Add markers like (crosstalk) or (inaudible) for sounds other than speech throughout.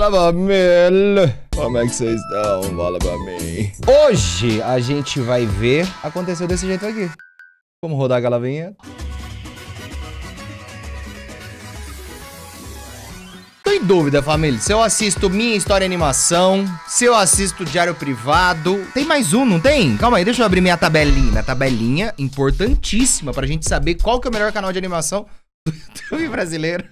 Fala Mamelo! Como é que vocês estão? Fala pra mim. Hoje a gente vai ver. Aconteceu desse jeito aqui. Vamos rodar aquela vinheta. Tô em dúvida, família. Se eu assisto Minha História Animação, se eu assisto Diário Privado. Tem mais um, não tem? Calma aí, deixa eu abrir minha tabelinha. Minha tabelinha importantíssima pra gente saber qual que é o melhor canal de animação (laughs) do YouTube brasileiro.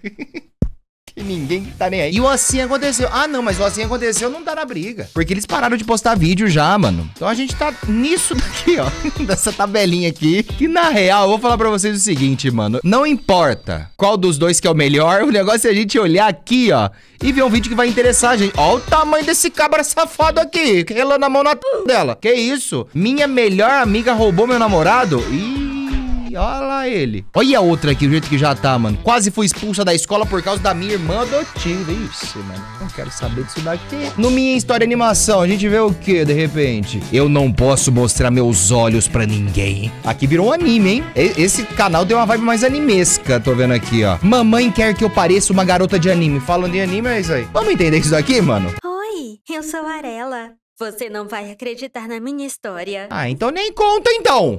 E ninguém tá nem aí. E o assim aconteceu. Ah, não, mas o assim aconteceu não tá na briga. Porque eles pararam de postar vídeo já, mano. Então a gente tá nisso daqui, ó. (laughs) Dessa tabelinha aqui. Que na real, eu vou falar pra vocês o seguinte, mano. Não importa qual dos dois que é o melhor. O negócio é a gente olhar aqui, ó. E ver um vídeo que vai interessar a gente. Ó o tamanho desse cabra safado aqui. Relando a mão na t dela. Que isso? Minha melhor amiga roubou meu namorado? Ih. Olha lá ele. Olha a outra aqui, do jeito que já tá, mano. Quase fui expulsa da escola por causa da minha irmã adotiva. Isso, mano. Não quero saber disso daqui. No Minha História Animação, a gente vê o que, de repente? Eu não posso mostrar meus olhos pra ninguém. Aqui virou um anime, hein? Esse canal deu uma vibe mais animesca, tô vendo aqui, ó. Mamãe quer que eu pareça uma garota de anime. Falando de anime, é isso aí. Vamos entender isso daqui, mano? Oi, eu sou a Arela. Você não vai acreditar na minha história. Ah, então nem conta então!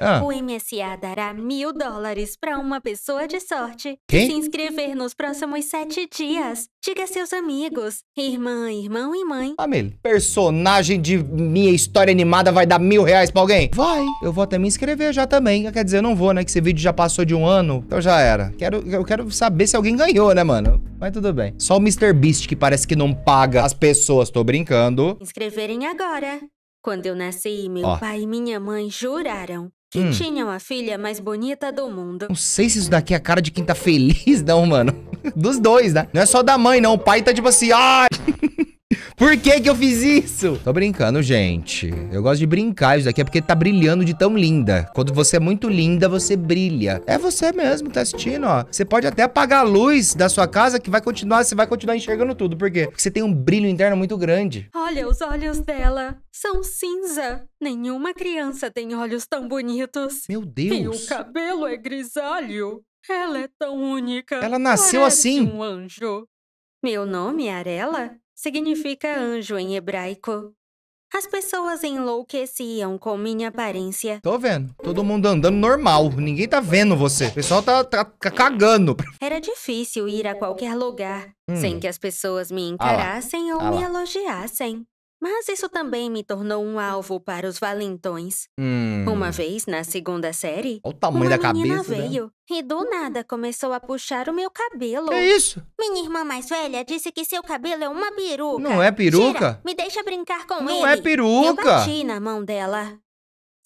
Ah. O MSA dará mil dólares para uma pessoa de sorte Quem? se inscrever nos próximos sete dias. Diga a seus amigos, irmã, irmão e mãe. Família, personagem de minha história animada vai dar mil reais pra alguém? Vai. Eu vou até me inscrever já também. Quer dizer, eu não vou, né? Que esse vídeo já passou de um ano. Então já era. Quero, eu quero saber se alguém ganhou, né, mano? Mas tudo bem. Só o Mr. Beast que parece que não paga as pessoas. Tô brincando. Inscreverem agora. Quando eu nasci, meu Ó. pai e minha mãe juraram que hum. tinha uma filha mais bonita do mundo. Não sei se isso daqui é a cara de quem tá feliz, (laughs) não, mano. Dos dois, né? Não é só da mãe, não. O pai tá tipo assim, ah! (laughs) Por que que eu fiz isso? Tô brincando, gente. Eu gosto de brincar. Isso daqui é porque tá brilhando de tão linda. Quando você é muito linda, você brilha. É você mesmo que tá assistindo, ó. Você pode até apagar a luz da sua casa que vai continuar, você vai continuar enxergando tudo. Por quê? Porque você tem um brilho interno muito grande. Olha os olhos dela. São cinza. Nenhuma criança tem olhos tão bonitos. Meu Deus. E o cabelo é grisalho. Ela é tão única. Ela nasceu Parece assim. um anjo. Meu nome é Arela significa anjo em hebraico. As pessoas enlouqueciam com minha aparência. Tô vendo. Todo mundo andando normal. Ninguém tá vendo você. O pessoal tá, tá, tá cagando. Era difícil ir a qualquer lugar hum. sem que as pessoas me ah encarassem ah ou ah me elogiassem. Mas isso também me tornou um alvo para os valentões. Hum. Uma vez, na segunda série, Olha o tamanho uma da menina cabeça né? veio e do hum. nada começou a puxar o meu cabelo. Que isso? Minha irmã mais velha disse que seu cabelo é uma peruca. Não é peruca? Tira, me deixa brincar com Não ele. Não é peruca. Eu bati na mão dela.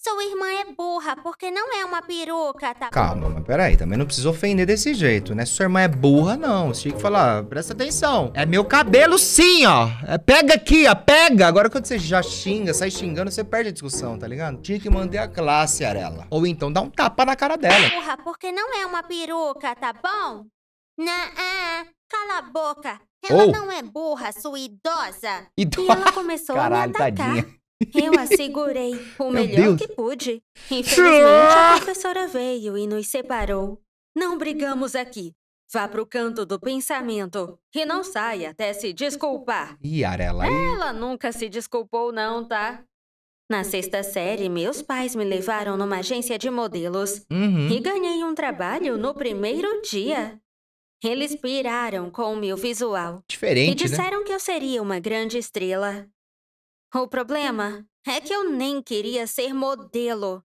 Sua irmã é burra, porque não é uma peruca, tá? Calma, mas peraí, também não precisa ofender desse jeito, né? Sua irmã é burra, não. Você tinha que falar, presta atenção. É meu cabelo sim, ó. É, pega aqui, ó, pega. Agora quando você já xinga, sai xingando, você perde a discussão, tá ligado? Tinha que manter a classe, Arela. Ou então dá um tapa na cara dela. Burra, porque não é uma peruca, tá bom? Na ah, cala a boca. Ela oh. não é burra, sua idosa. Idosa. E ela começou Caralho, a me atacar. Tadinha. Eu assegurei o melhor que pude. Infelizmente, a professora veio e nos separou. Não brigamos aqui. Vá pro canto do pensamento e não saia até se desculpar. E Arela? Ela nunca se desculpou, não, tá? Na sexta série, meus pais me levaram numa agência de modelos uhum. e ganhei um trabalho no primeiro dia. Eles piraram com o meu visual. Diferente, E né? disseram né? que eu seria uma grande estrela. O problema é que eu nem queria ser modelo.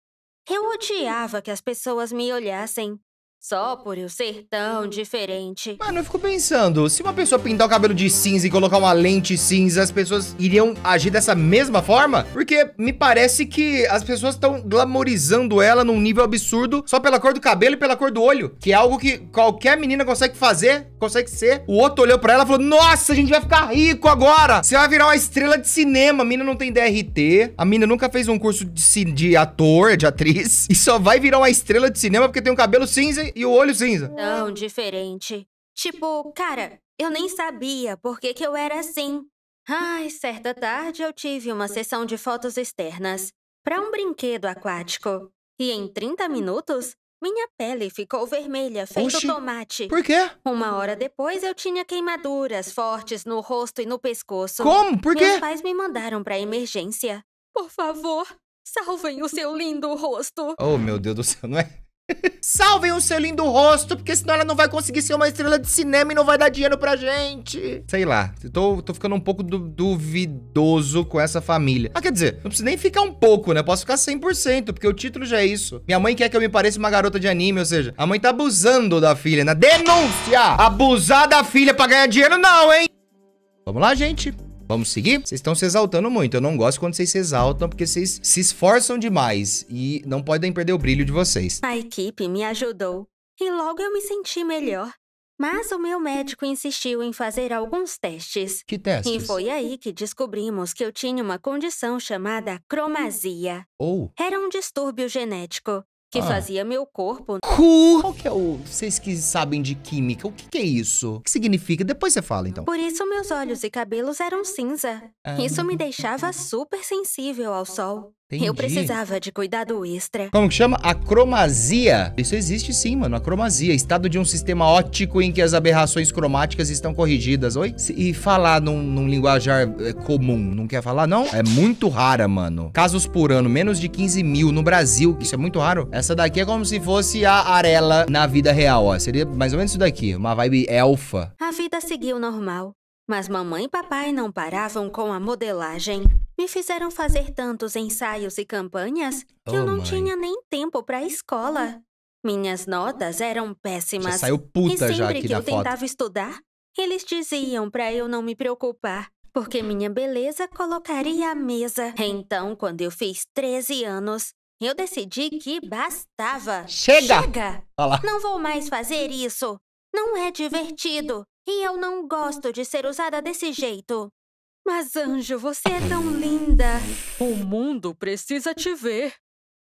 Eu odiava que as pessoas me olhassem. Só por eu ser tão diferente. Mano, eu fico pensando, se uma pessoa pintar o cabelo de cinza e colocar uma lente cinza, as pessoas iriam agir dessa mesma forma? Porque me parece que as pessoas estão glamorizando ela num nível absurdo só pela cor do cabelo e pela cor do olho, que é algo que qualquer menina consegue fazer, consegue ser. O outro olhou pra ela e falou, nossa, a gente vai ficar rico agora. Você vai virar uma estrela de cinema. A mina não tem DRT, a mina nunca fez um curso de, de ator, de atriz, e só vai virar uma estrela de cinema porque tem um cabelo cinza e o olho cinza. Tão diferente. Tipo, cara, eu nem sabia por que, que eu era assim. Ai, certa tarde eu tive uma sessão de fotos externas para um brinquedo aquático. E em 30 minutos, minha pele ficou vermelha, feito Oxi. tomate. Por quê? Uma hora depois eu tinha queimaduras fortes no rosto e no pescoço. Como? Por quê? Meus pais me mandaram pra emergência. Por favor, salvem o seu lindo rosto. Oh, meu Deus do céu, não é? Salvem o seu lindo rosto, porque senão ela não vai conseguir ser uma estrela de cinema e não vai dar dinheiro pra gente. Sei lá, tô, tô ficando um pouco du duvidoso com essa família. Ah, quer dizer, não preciso nem ficar um pouco, né? Posso ficar 100%, porque o título já é isso. Minha mãe quer que eu me pareça uma garota de anime, ou seja, a mãe tá abusando da filha, né? Denúncia! Abusar da filha pra ganhar dinheiro não, hein? Vamos lá, gente. Vamos seguir? Vocês estão se exaltando muito. Eu não gosto quando vocês se exaltam, porque vocês se esforçam demais e não podem perder o brilho de vocês. A equipe me ajudou e logo eu me senti melhor. Mas o meu médico insistiu em fazer alguns testes. Que testes? E foi aí que descobrimos que eu tinha uma condição chamada cromasia. Ou? Oh. Era um distúrbio genético que ah. fazia meu corpo. Who? Qual que é o. Vocês que sabem de química, o que, que, é isso? O que significa? Depois você fala, então. Por isso meus olhos e cabelos eram cinza. Ah. Isso me deixava super sensível ao sol. Entendi. Eu precisava de cuidado extra. Como que chama? Acromasia. Isso existe sim, mano. Acromasia. Estado de um sistema óptico em que as aberrações cromáticas estão corrigidas. Oi? E falar num, num linguajar eh, comum. Não quer falar, não? É muito rara, mano. Casos por ano, menos de 15 mil no Brasil. Isso é muito raro. Essa daqui é como se fosse a Arela na vida real, ó. Seria mais ou menos isso daqui. Uma vibe elfa. A vida seguiu normal. Mas mamãe e papai não paravam com a modelagem. Me fizeram fazer tantos ensaios e campanhas que oh, eu não mãe. tinha nem tempo para a escola. Minhas notas eram péssimas. Já saiu puta E sempre que eu tentava estudar, eles diziam para eu não me preocupar, porque minha beleza colocaria a mesa. Então, quando eu fiz 13 anos, eu decidi que bastava. Chega! Chega! Não vou mais fazer isso. Não é divertido. E eu não gosto de ser usada desse jeito. Mas, Anjo, você é tão linda. O mundo precisa te ver.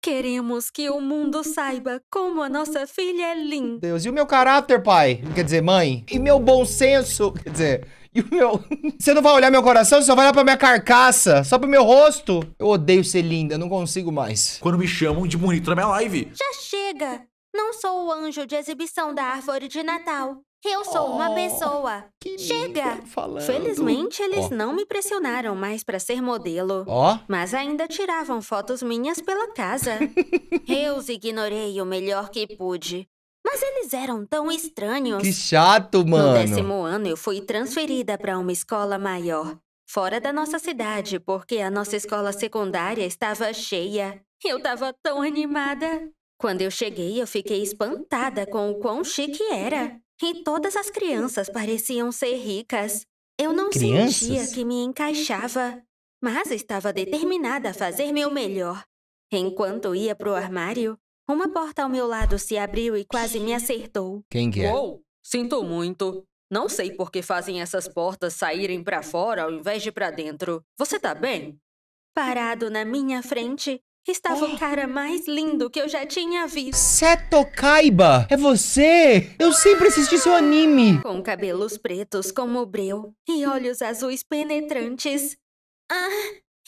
Queremos que o mundo saiba como a nossa filha é linda. Deus, e o meu caráter, pai? Quer dizer, mãe? E meu bom senso? Quer dizer, e o meu... (laughs) Você não vai olhar meu coração, você só vai olhar pra minha carcaça, só pro meu rosto. Eu odeio ser linda, não consigo mais. Quando me chamam de bonito na minha live. Já chega. Não sou o anjo de exibição da árvore de Natal. Eu sou oh, uma pessoa. Chega! Felizmente, eles oh. não me pressionaram mais para ser modelo. Oh. Mas ainda tiravam fotos minhas pela casa. (laughs) eu os ignorei o melhor que pude. Mas eles eram tão estranhos. Que chato, mano. No décimo ano, eu fui transferida para uma escola maior. Fora da nossa cidade, porque a nossa escola secundária estava cheia. Eu tava tão animada. Quando eu cheguei, eu fiquei espantada com o quão chique era. E todas as crianças pareciam ser ricas. Eu não crianças? sentia que me encaixava, mas estava determinada a fazer meu melhor. Enquanto ia pro armário, uma porta ao meu lado se abriu e quase me acertou. Quem que é? Uou, sinto muito. Não sei por que fazem essas portas saírem para fora ao invés de para dentro. Você tá bem? Parado na minha frente, Estava oh. o cara mais lindo que eu já tinha visto. Seto Kaiba! É você? Eu sempre assisti seu anime! Com cabelos pretos como o breu e olhos azuis penetrantes. Ah,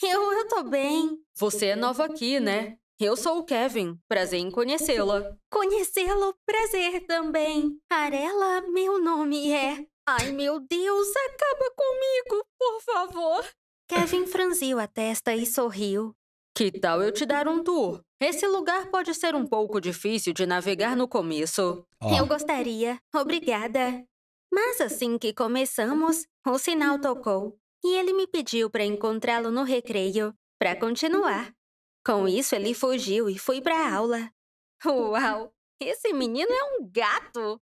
eu, eu tô bem. Você é nova aqui, né? Eu sou o Kevin. Prazer em conhecê-la. Conhecê-lo, prazer também. Arela, meu nome é. Ai, meu Deus, acaba comigo, por favor. Kevin franziu a testa e sorriu. Que tal eu te dar um tour? Esse lugar pode ser um pouco difícil de navegar no começo. Oh. Eu gostaria, obrigada. Mas assim que começamos, o sinal tocou e ele me pediu para encontrá-lo no recreio, para continuar. Com isso, ele fugiu e foi para aula. Uau, esse menino é um gato!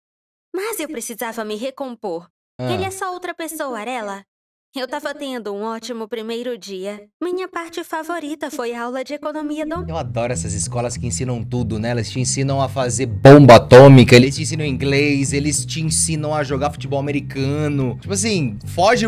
Mas eu precisava me recompor. Ah. Ele é só outra pessoa, Arela. Eu estava tendo um ótimo primeiro dia. Minha parte favorita foi a aula de economia doméstica. Eu adoro essas escolas que ensinam tudo, né? Elas te ensinam a fazer bomba atômica, eles te ensinam inglês, eles te ensinam a jogar futebol americano. Tipo assim, foge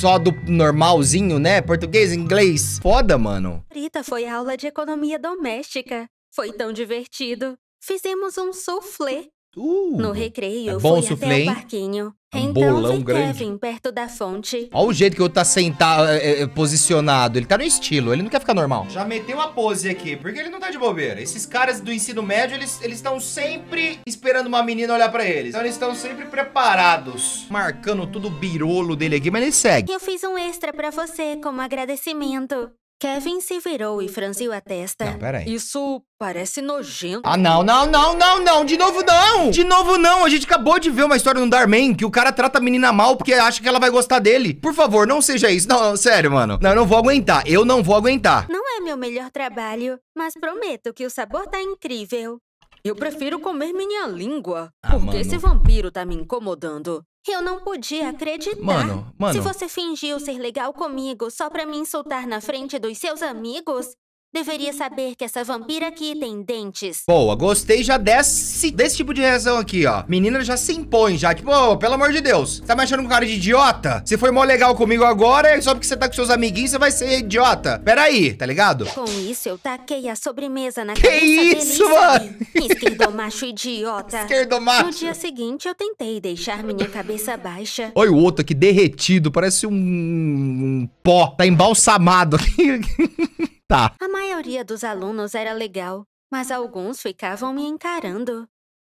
só do normalzinho, né? Português, inglês. Foda, mano. Favorita foi a aula de economia doméstica. Foi tão divertido. Fizemos um soufflé Uh, no recreio, é bom fui suflê, até o parquinho. É um então bolão grande. Kevin perto da fonte. Olha o jeito que eu tá sentado, é, é, é, posicionado. Ele tá no estilo, ele não quer ficar normal. Já meteu a pose aqui, porque ele não tá de bobeira. Esses caras do ensino médio, eles estão sempre esperando uma menina olhar pra eles. Então eles estão sempre preparados. Marcando tudo o birolo dele aqui, mas ele segue. Eu fiz um extra pra você como agradecimento. Kevin se virou e franziu a testa. Não, peraí. Isso parece nojento. Ah, não, não, não, não, não. De novo, não. De novo, não. A gente acabou de ver uma história no Darman que o cara trata a menina mal porque acha que ela vai gostar dele. Por favor, não seja isso. Não, não sério, mano. Não, eu não vou aguentar. Eu não vou aguentar. Não é meu melhor trabalho, mas prometo que o sabor tá incrível. Eu prefiro comer minha língua, ah, porque mano. esse vampiro tá me incomodando. Eu não podia hum. acreditar. Mano, mano. Se você fingiu ser legal comigo só pra me insultar na frente dos seus amigos, Deveria saber que essa vampira aqui tem dentes. Boa, gostei já desse, desse tipo de reação aqui, ó. Menina já se impõe, já. Tipo, oh, pelo amor de Deus. Tá me achando um cara de idiota? Você foi mó legal comigo agora, é só porque você tá com seus amiguinhos, você vai ser idiota. Peraí, tá ligado? Com isso, eu taquei a sobremesa na que cabeça isso, dele mano? Esquerdomacho idiota. Esquerdomacho. No dia seguinte, eu tentei deixar minha cabeça baixa. Olha o outro aqui derretido, parece um, um pó. Tá embalsamado aqui. (laughs) tá. A maioria dos alunos era legal, mas alguns ficavam me encarando.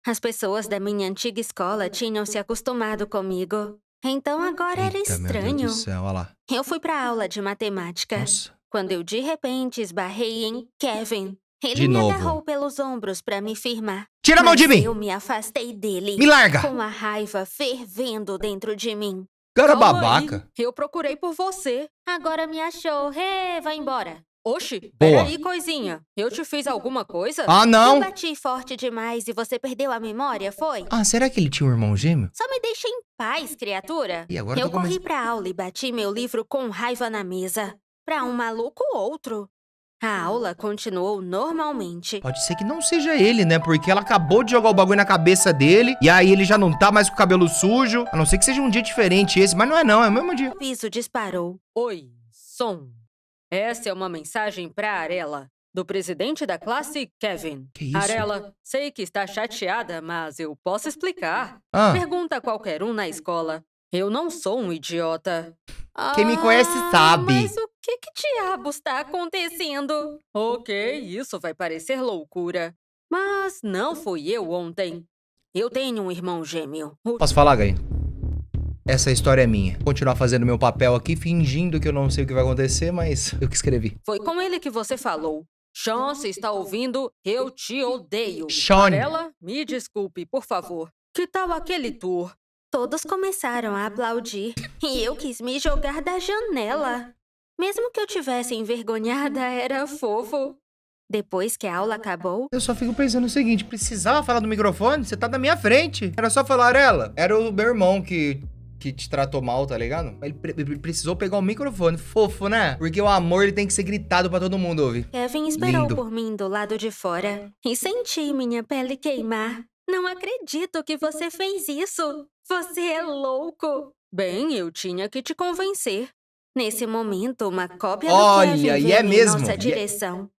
As pessoas da minha antiga escola tinham se acostumado comigo. Então agora Eita, era estranho. Meu Deus do céu, olha lá. Eu fui para aula de matemática. Nossa. Quando eu de repente esbarrei em Kevin. Ele de me novo. agarrou pelos ombros para me firmar. Tira a mão de mim! Eu me afastei dele. Me larga! Com a raiva fervendo dentro de mim. Cara Oi, babaca. Eu procurei por você. Agora me achou. Hey, vai embora. Oxi, Boa. peraí, coisinha. Eu te fiz alguma coisa? Ah, não! Eu bati forte demais e você perdeu a memória, foi? Ah, será que ele tinha um irmão gêmeo? Só me deixa em paz, criatura. E agora eu corri come... pra aula e bati meu livro com raiva na mesa. Pra um maluco outro. A aula continuou normalmente. Pode ser que não seja ele, né? Porque ela acabou de jogar o bagulho na cabeça dele e aí ele já não tá mais com o cabelo sujo. A não ser que seja um dia diferente esse, mas não é não, é o mesmo dia. O piso disparou. Oi, som. Essa é uma mensagem para Arela, do presidente da classe, Kevin. Que isso? Arela, sei que está chateada, mas eu posso explicar. Ah. Pergunta a qualquer um na escola. Eu não sou um idiota. Quem me conhece ah, sabe. mas o que, que diabos está acontecendo? Ok, isso vai parecer loucura. Mas não fui eu ontem. Eu tenho um irmão gêmeo. Posso falar, gay? essa história é minha. Vou continuar fazendo meu papel aqui, fingindo que eu não sei o que vai acontecer, mas eu que escrevi. Foi com ele que você falou. Sean, se está ouvindo, eu te odeio. Sean! Ela, me desculpe, por favor. Que tal aquele tour? Todos começaram a aplaudir e eu quis me jogar da janela. Mesmo que eu tivesse envergonhada, era fofo. Depois que a aula acabou. Eu só fico pensando o seguinte: precisava falar do microfone? Você tá na minha frente. Era só falar ela. Era o meu irmão que que te tratou mal, tá ligado? Ele, pre ele precisou pegar o um microfone, fofo, né? Porque o amor ele tem que ser gritado para todo mundo ouvir. Kevin esperou Lindo. por mim do lado de fora e senti minha pele queimar. Não acredito que você fez isso. Você é louco. Bem, eu tinha que te convencer. Nesse momento, uma cópia Olha, do Kevin é veio é em mesmo. nossa direção.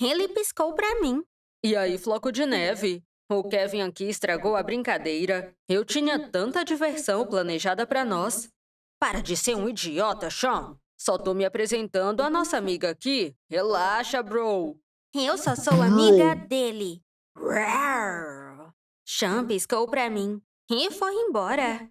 Ele piscou para mim. E aí, floco de neve? O Kevin aqui estragou a brincadeira. Eu tinha tanta diversão planejada para nós. Para de ser um idiota, Sean. Só tô me apresentando a nossa amiga aqui. Relaxa, bro. Eu só sou amiga dele. Rar. Sean piscou pra mim e foi embora.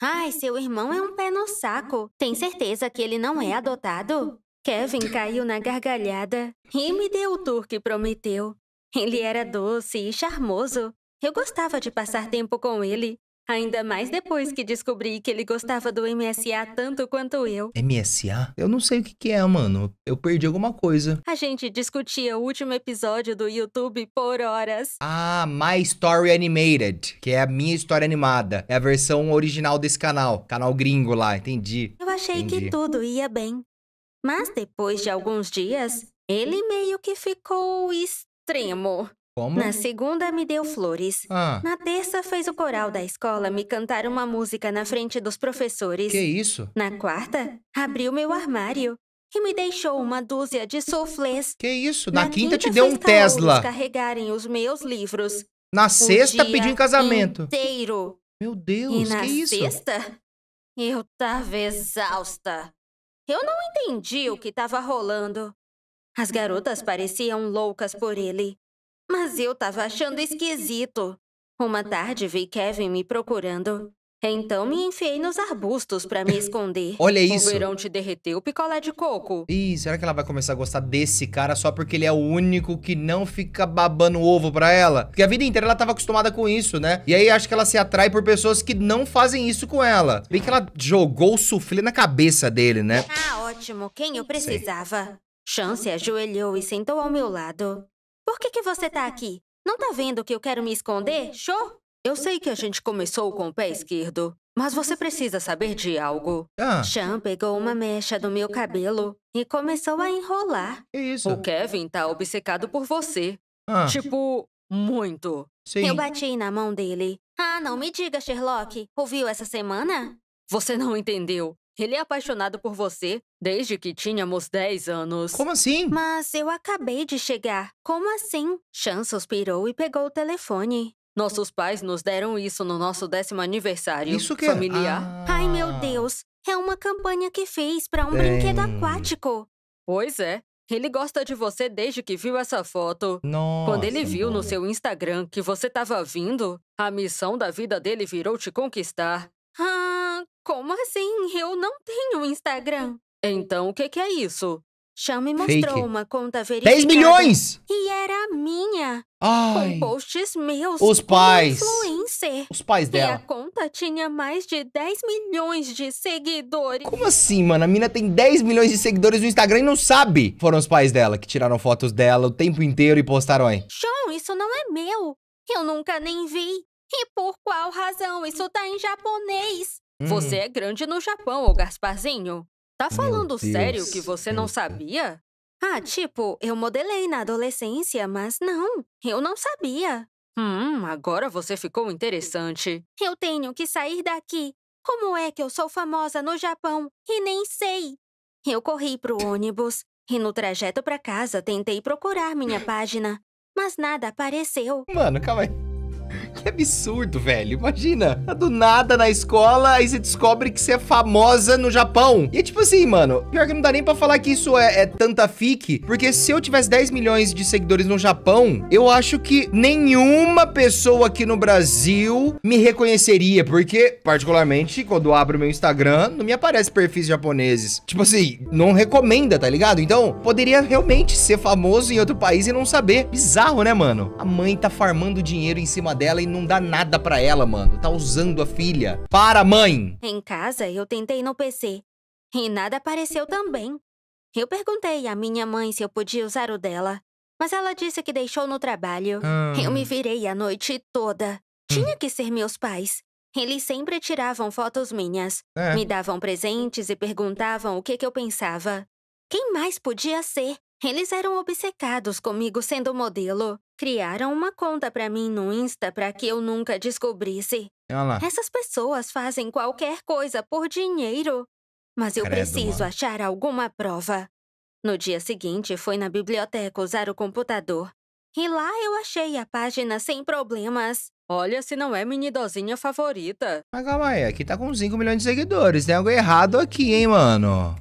Ai, seu irmão é um pé no saco. Tem certeza que ele não é adotado? Kevin caiu na gargalhada e me deu o tour que prometeu. Ele era doce e charmoso. Eu gostava de passar tempo com ele, ainda mais depois que descobri que ele gostava do MSA tanto quanto eu. MSA? Eu não sei o que, que é, mano. Eu perdi alguma coisa. A gente discutia o último episódio do YouTube por horas. Ah, My Story Animated, que é a minha história animada. É a versão original desse canal, canal gringo lá, entendi. Eu achei entendi. que tudo ia bem. Mas depois de alguns dias, ele meio que ficou estranho extremo. Como? Na segunda me deu flores. Ah. Na terça fez o coral da escola me cantar uma música na frente dos professores. Que isso? Na quarta, abriu meu armário e me deixou uma dúzia de soufflés. Que isso? Na, na quinta, quinta, te deu um Tesla. carregarem os meus livros. Na sexta pediu em casamento. Inteiro. Meu Deus, e que isso? sexta, eu tava exausta. Eu não entendi o que tava rolando. As garotas pareciam loucas por ele. Mas eu tava achando esquisito. Uma tarde vi Kevin me procurando. Então me enfiei nos arbustos para me esconder. (laughs) Olha isso. O verão te derreteu picolé de coco. Ih, será que ela vai começar a gostar desse cara só porque ele é o único que não fica babando ovo pra ela? Porque a vida inteira ela tava acostumada com isso, né? E aí acho que ela se atrai por pessoas que não fazem isso com ela. Bem que ela jogou o suflê na cabeça dele, né? Ah, ótimo. Quem eu precisava. Chan se ajoelhou e sentou ao meu lado. Por que, que você tá aqui? Não tá vendo que eu quero me esconder, show? Eu sei que a gente começou com o pé esquerdo, mas você precisa saber de algo. Ah. pegou uma mecha do meu cabelo e começou a enrolar. Que isso? O Kevin tá obcecado por você. Ah. Tipo, muito. Sim. Eu bati na mão dele. Ah, não me diga, Sherlock. Ouviu essa semana? Você não entendeu. Ele é apaixonado por você desde que tínhamos 10 anos. Como assim? Mas eu acabei de chegar. Como assim? Chan suspirou e pegou o telefone. Nossos pais nos deram isso no nosso décimo aniversário isso que... É? familiar. Ah. Ai, meu Deus. É uma campanha que fez para um Bem... brinquedo aquático. Pois é. Ele gosta de você desde que viu essa foto. Nossa, Quando ele viu no seu Instagram que você estava vindo, a missão da vida dele virou te conquistar. Ah, como assim? Eu não tenho Instagram. Então o que, que é isso? Chão me mostrou Fake. uma conta verificada. 10 milhões! E era a minha. Ai. Com posts meus. Os pais. Influencer. Os pais dela. E a conta tinha mais de 10 milhões de seguidores. Como assim, mano? A mina tem 10 milhões de seguidores no Instagram e não sabe. Foram os pais dela que tiraram fotos dela o tempo inteiro e postaram aí. Chão, isso não é meu. Eu nunca nem vi. E por qual razão? Isso tá em japonês. Você hum. é grande no Japão, ô Gasparzinho. Tá falando sério que você não sabia? Ah, tipo, eu modelei na adolescência, mas não, eu não sabia. Hum, agora você ficou interessante. Eu tenho que sair daqui. Como é que eu sou famosa no Japão e nem sei? Eu corri pro ônibus e no trajeto pra casa tentei procurar minha página, mas nada apareceu. Mano, calma aí. (laughs) Que absurdo, velho. Imagina, tá do nada na escola, aí você descobre que você é famosa no Japão. E é tipo assim, mano, pior que não dá nem pra falar que isso é, é tanta fique, porque se eu tivesse 10 milhões de seguidores no Japão, eu acho que nenhuma pessoa aqui no Brasil me reconheceria, porque, particularmente, quando eu abro meu Instagram, não me aparece perfis japoneses. Tipo assim, não recomenda, tá ligado? Então, poderia realmente ser famoso em outro país e não saber. Bizarro, né, mano? A mãe tá farmando dinheiro em cima dela e não dá nada para ela, mano. Tá usando a filha. Para, mãe! Em casa, eu tentei no PC. E nada apareceu também. Eu perguntei à minha mãe se eu podia usar o dela. Mas ela disse que deixou no trabalho. Ah. Eu me virei a noite toda. Hum. Tinha que ser meus pais. Eles sempre tiravam fotos minhas, é. me davam presentes e perguntavam o que, que eu pensava. Quem mais podia ser? Eles eram obcecados comigo sendo modelo. Criaram uma conta para mim no Insta para que eu nunca descobrisse. Essas pessoas fazem qualquer coisa por dinheiro. Mas eu Credo, preciso mano. achar alguma prova. No dia seguinte, fui na biblioteca usar o computador. E lá eu achei a página sem problemas. Olha se não é idosinha favorita. Mas calma aí, aqui tá com 5 milhões de seguidores. Tem algo errado aqui, hein, mano?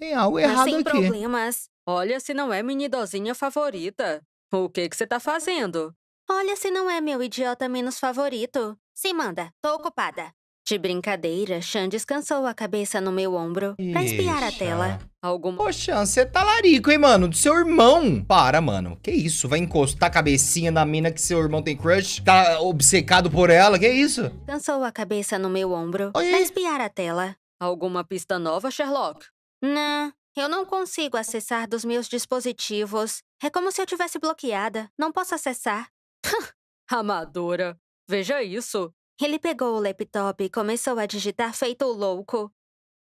Tem algo errado errado sem aqui. problemas. Olha se não é minha idosinha favorita. O que que você tá fazendo? Olha se não é meu idiota menos favorito. Se manda, tô ocupada. De brincadeira, Shan descansou a cabeça no meu ombro Ixa. pra espiar a tela. Alguma... Ô, Shan, você tá larico, hein, mano? Do seu irmão. Para, mano. Que isso? Vai encostar a cabecinha na mina que seu irmão tem crush? Tá obcecado por ela? Que isso? Cansou a cabeça no meu ombro Oi. pra espiar a tela. Alguma pista nova, Sherlock? Não, eu não consigo acessar dos meus dispositivos. É como se eu tivesse bloqueada. Não posso acessar. (laughs) Amadora, veja isso. Ele pegou o laptop e começou a digitar feito louco.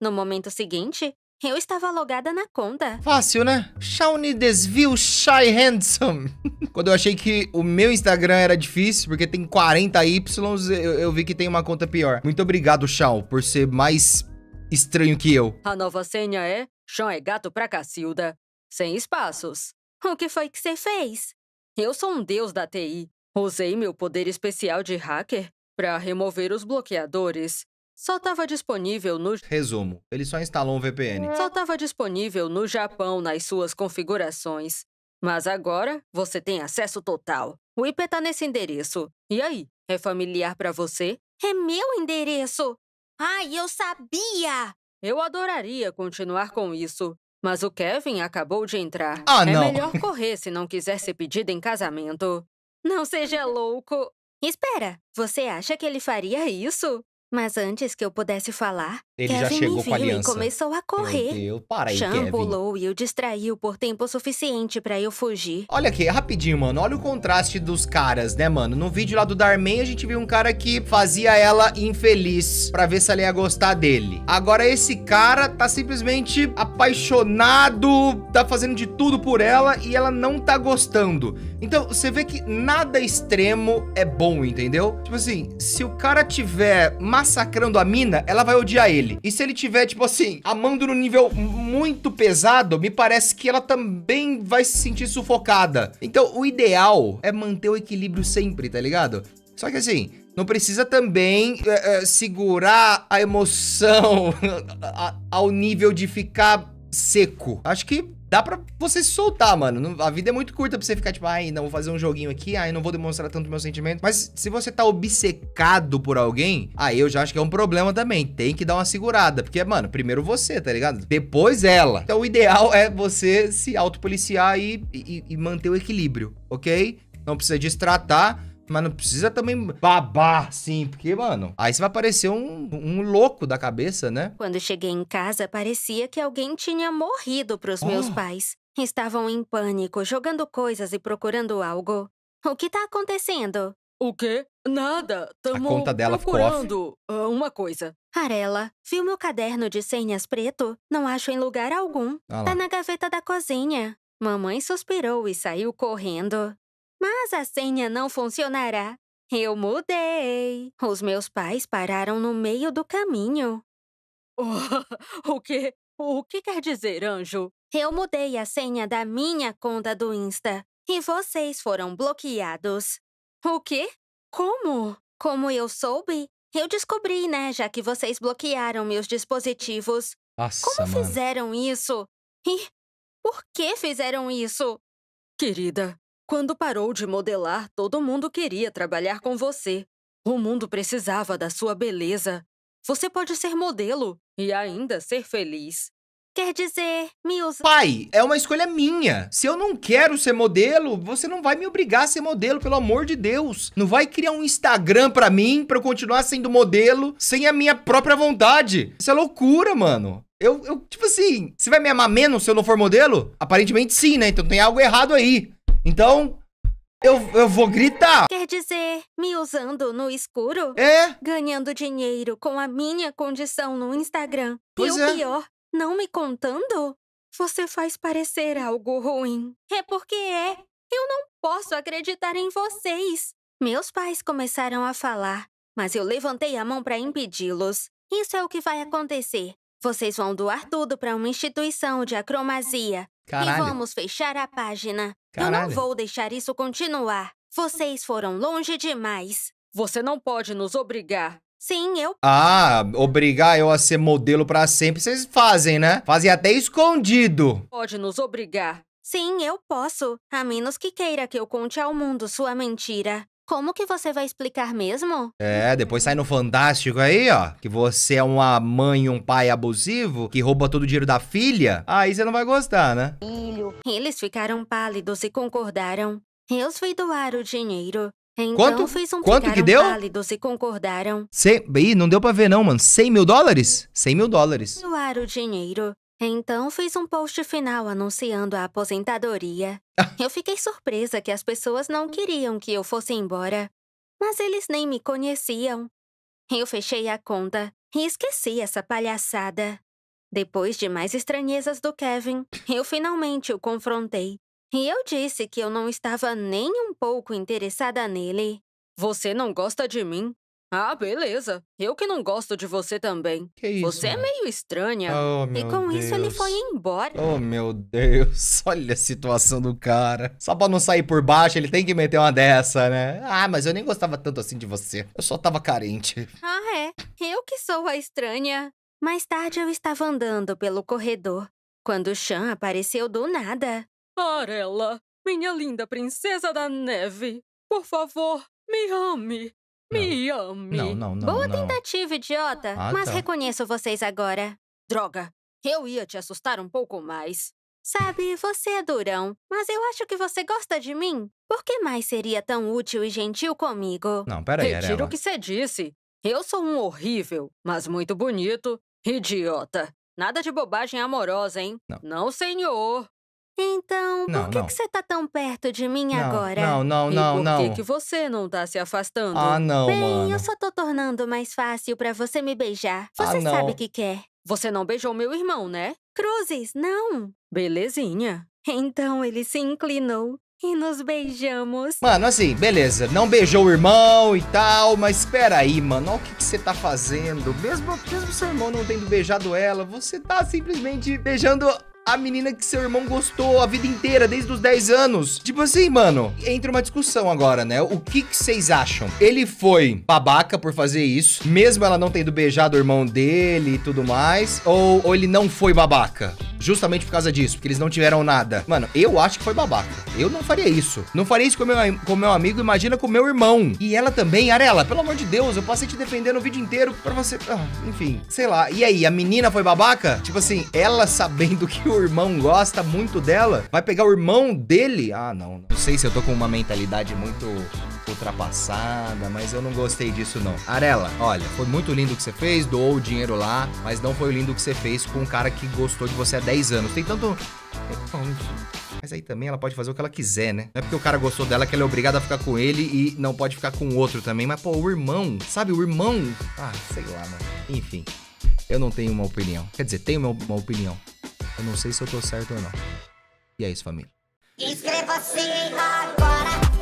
No momento seguinte, eu estava logada na conta. Fácil, né? Shawnee Desvio Shy Handsome. (laughs) Quando eu achei que o meu Instagram era difícil, porque tem 40 Ys, eu, eu vi que tem uma conta pior. Muito obrigado, Shaw, por ser mais estranho que eu. A nova senha é Chão é gato pra Cacilda, sem espaços. O que foi que você fez? Eu sou um deus da TI. Usei meu poder especial de hacker para remover os bloqueadores. Só estava disponível no. Resumo: ele só instalou um VPN. Só estava disponível no Japão nas suas configurações. Mas agora você tem acesso total. O IP tá nesse endereço. E aí, é familiar para você? É meu endereço! Ai, eu sabia! Eu adoraria continuar com isso, mas o Kevin acabou de entrar. Ah, é não. melhor (laughs) correr se não quiser ser pedido em casamento. Não seja louco. Espera, você acha que ele faria isso? Mas antes que eu pudesse falar, ele Kevin já chegou me viu com a aliança. e começou a correr. Meu Deus, para aí, Sean Kevin. pulou e o distraiu por tempo suficiente para eu fugir. Olha aqui, rapidinho, mano. Olha o contraste dos caras, né, mano? No vídeo lá do Darman, a gente viu um cara que fazia ela infeliz para ver se ela ia gostar dele. Agora esse cara tá simplesmente apaixonado, tá fazendo de tudo por ela e ela não tá gostando. Então, você vê que nada extremo é bom, entendeu? Tipo assim, se o cara tiver massacrando a mina, ela vai odiar ele. E se ele tiver, tipo assim, amando no nível muito pesado, me parece que ela também vai se sentir sufocada. Então, o ideal é manter o equilíbrio sempre, tá ligado? Só que assim, não precisa também é, é, segurar a emoção (laughs) ao nível de ficar seco. Acho que dá pra você se soltar, mano. A vida é muito curta pra você ficar tipo, ai, não, vou fazer um joguinho aqui, ai, não vou demonstrar tanto meu sentimento. Mas se você tá obcecado por alguém, aí eu já acho que é um problema também. Tem que dar uma segurada. Porque, mano, primeiro você, tá ligado? Depois ela. Então o ideal é você se autopoliciar e, e, e manter o equilíbrio, ok? Não precisa distratar mas não precisa também babar, sim, porque, mano, aí você vai parecer um, um louco da cabeça, né? Quando cheguei em casa, parecia que alguém tinha morrido pros oh. meus pais. Estavam em pânico, jogando coisas e procurando algo. O que tá acontecendo? O quê? Nada. Tamo a conta dela procurando ficou ah, uma coisa. Arela, viu meu caderno de senhas preto? Não acho em lugar algum. Ah tá na gaveta da cozinha. Mamãe suspirou e saiu correndo. Mas a senha não funcionará. Eu mudei. Os meus pais pararam no meio do caminho. Oh, (laughs) o que? O que quer dizer, anjo? Eu mudei a senha da minha conta do Insta e vocês foram bloqueados. O quê? Como? Como eu soube? Eu descobri, né, já que vocês bloquearam meus dispositivos. Nossa, Como mano. fizeram isso? E por que fizeram isso? Querida, quando parou de modelar, todo mundo queria trabalhar com você. O mundo precisava da sua beleza. Você pode ser modelo e ainda ser feliz. Quer dizer, me Pai, é uma escolha minha. Se eu não quero ser modelo, você não vai me obrigar a ser modelo, pelo amor de Deus. Não vai criar um Instagram pra mim pra eu continuar sendo modelo sem a minha própria vontade. Isso é loucura, mano. Eu, eu, tipo assim, você vai me amar menos se eu não for modelo? Aparentemente sim, né? Então tem algo errado aí. Então, eu, eu vou gritar. Quer dizer, me usando no escuro? É. Ganhando dinheiro com a minha condição no Instagram. Pois e é. o pior, não me contando? Você faz parecer algo ruim. É porque é. Eu não posso acreditar em vocês. Meus pais começaram a falar, mas eu levantei a mão para impedi-los. Isso é o que vai acontecer. Vocês vão doar tudo para uma instituição de acromasia. Caralho. E vamos fechar a página. Caralho. Eu não vou deixar isso continuar. Vocês foram longe demais. Você não pode nos obrigar. Sim, eu. Ah, obrigar eu a ser modelo para sempre, vocês fazem, né? Fazem até escondido. Pode nos obrigar. Sim, eu posso. A menos que queira que eu conte ao mundo sua mentira. Como que você vai explicar mesmo? É, depois sai no Fantástico aí, ó. Que você é uma mãe, e um pai abusivo, que rouba todo o dinheiro da filha. Aí você não vai gostar, né? Hum. Eles ficaram pálidos e concordaram. Eu fui doar o dinheiro. Então Quanto? fez um Quanto que deu? pálidos e concordaram. Cê... Ih, não deu pra ver não, mano. 100 mil dólares? 100 mil dólares. Doar o dinheiro. Então fiz um post final anunciando a aposentadoria. (laughs) eu fiquei surpresa que as pessoas não queriam que eu fosse embora. Mas eles nem me conheciam. Eu fechei a conta e esqueci essa palhaçada. Depois de mais estranhezas do Kevin, eu finalmente o confrontei. E eu disse que eu não estava nem um pouco interessada nele. Você não gosta de mim? Ah, beleza. Eu que não gosto de você também. Que isso? Você é né? meio estranha. Oh, e com Deus. isso ele foi embora. Oh, meu Deus. (laughs) Olha a situação do cara. Só pra não sair por baixo, ele tem que meter uma dessa, né? Ah, mas eu nem gostava tanto assim de você. Eu só tava carente. Ah, é. Eu que sou a estranha. Mais tarde eu estava andando pelo corredor quando Chan apareceu do nada. Arela, minha linda princesa da neve, por favor, me ame. Me não. ame. Não, não, não. Boa não. tentativa, idiota. Ah, mas tá. reconheço vocês agora. Droga, eu ia te assustar um pouco mais. Sabe, você é durão, mas eu acho que você gosta de mim. Por que mais seria tão útil e gentil comigo? Não, peraí, Retiro o que você disse. Eu sou um horrível, mas muito bonito Idiota. Nada de bobagem amorosa, hein? Não, não senhor. Então, por que, não. que você tá tão perto de mim não, agora? Não, não, não, por não. Por que, que você não tá se afastando? Ah, não, Bem, mano. eu só tô tornando mais fácil para você me beijar. Ah, você ah, sabe que quer. É. Você não beijou meu irmão, né? Cruzes, não. Belezinha. Então ele se inclinou e nos beijamos. Mano, assim, beleza. Não beijou o irmão e tal, mas espera aí, mano. Olha o que você tá fazendo. Mesmo, mesmo seu irmão não tendo beijado ela, você tá simplesmente beijando a menina que seu irmão gostou a vida inteira, desde os 10 anos. Tipo assim, mano, entra uma discussão agora, né? O que que vocês acham? Ele foi babaca por fazer isso, mesmo ela não tendo beijado o irmão dele e tudo mais, ou, ou ele não foi babaca? Justamente por causa disso, porque eles não tiveram nada. Mano, eu acho que foi babaca. Eu não faria isso. Não faria isso com meu, com meu amigo, imagina com meu irmão. E ela também, Arela, pelo amor de Deus, eu passei te defendendo o vídeo inteiro pra você... Ah, enfim, sei lá. E aí, a menina foi babaca? Tipo assim, ela sabendo (laughs) que o o irmão gosta muito dela, vai pegar o irmão dele. Ah, não. Não sei se eu tô com uma mentalidade muito ultrapassada, mas eu não gostei disso não. Arela, olha, foi muito lindo o que você fez, doou o dinheiro lá, mas não foi lindo o que você fez com um cara que gostou de você há 10 anos. Tem tanto... Mas aí também ela pode fazer o que ela quiser, né? Não é porque o cara gostou dela que ela é obrigada a ficar com ele e não pode ficar com outro também. Mas, pô, o irmão, sabe? O irmão. Ah, sei lá, mano. Enfim, eu não tenho uma opinião. Quer dizer, tenho uma opinião. Eu não sei se eu tô certo ou não. E é isso, família. Inscreva-se assim agora!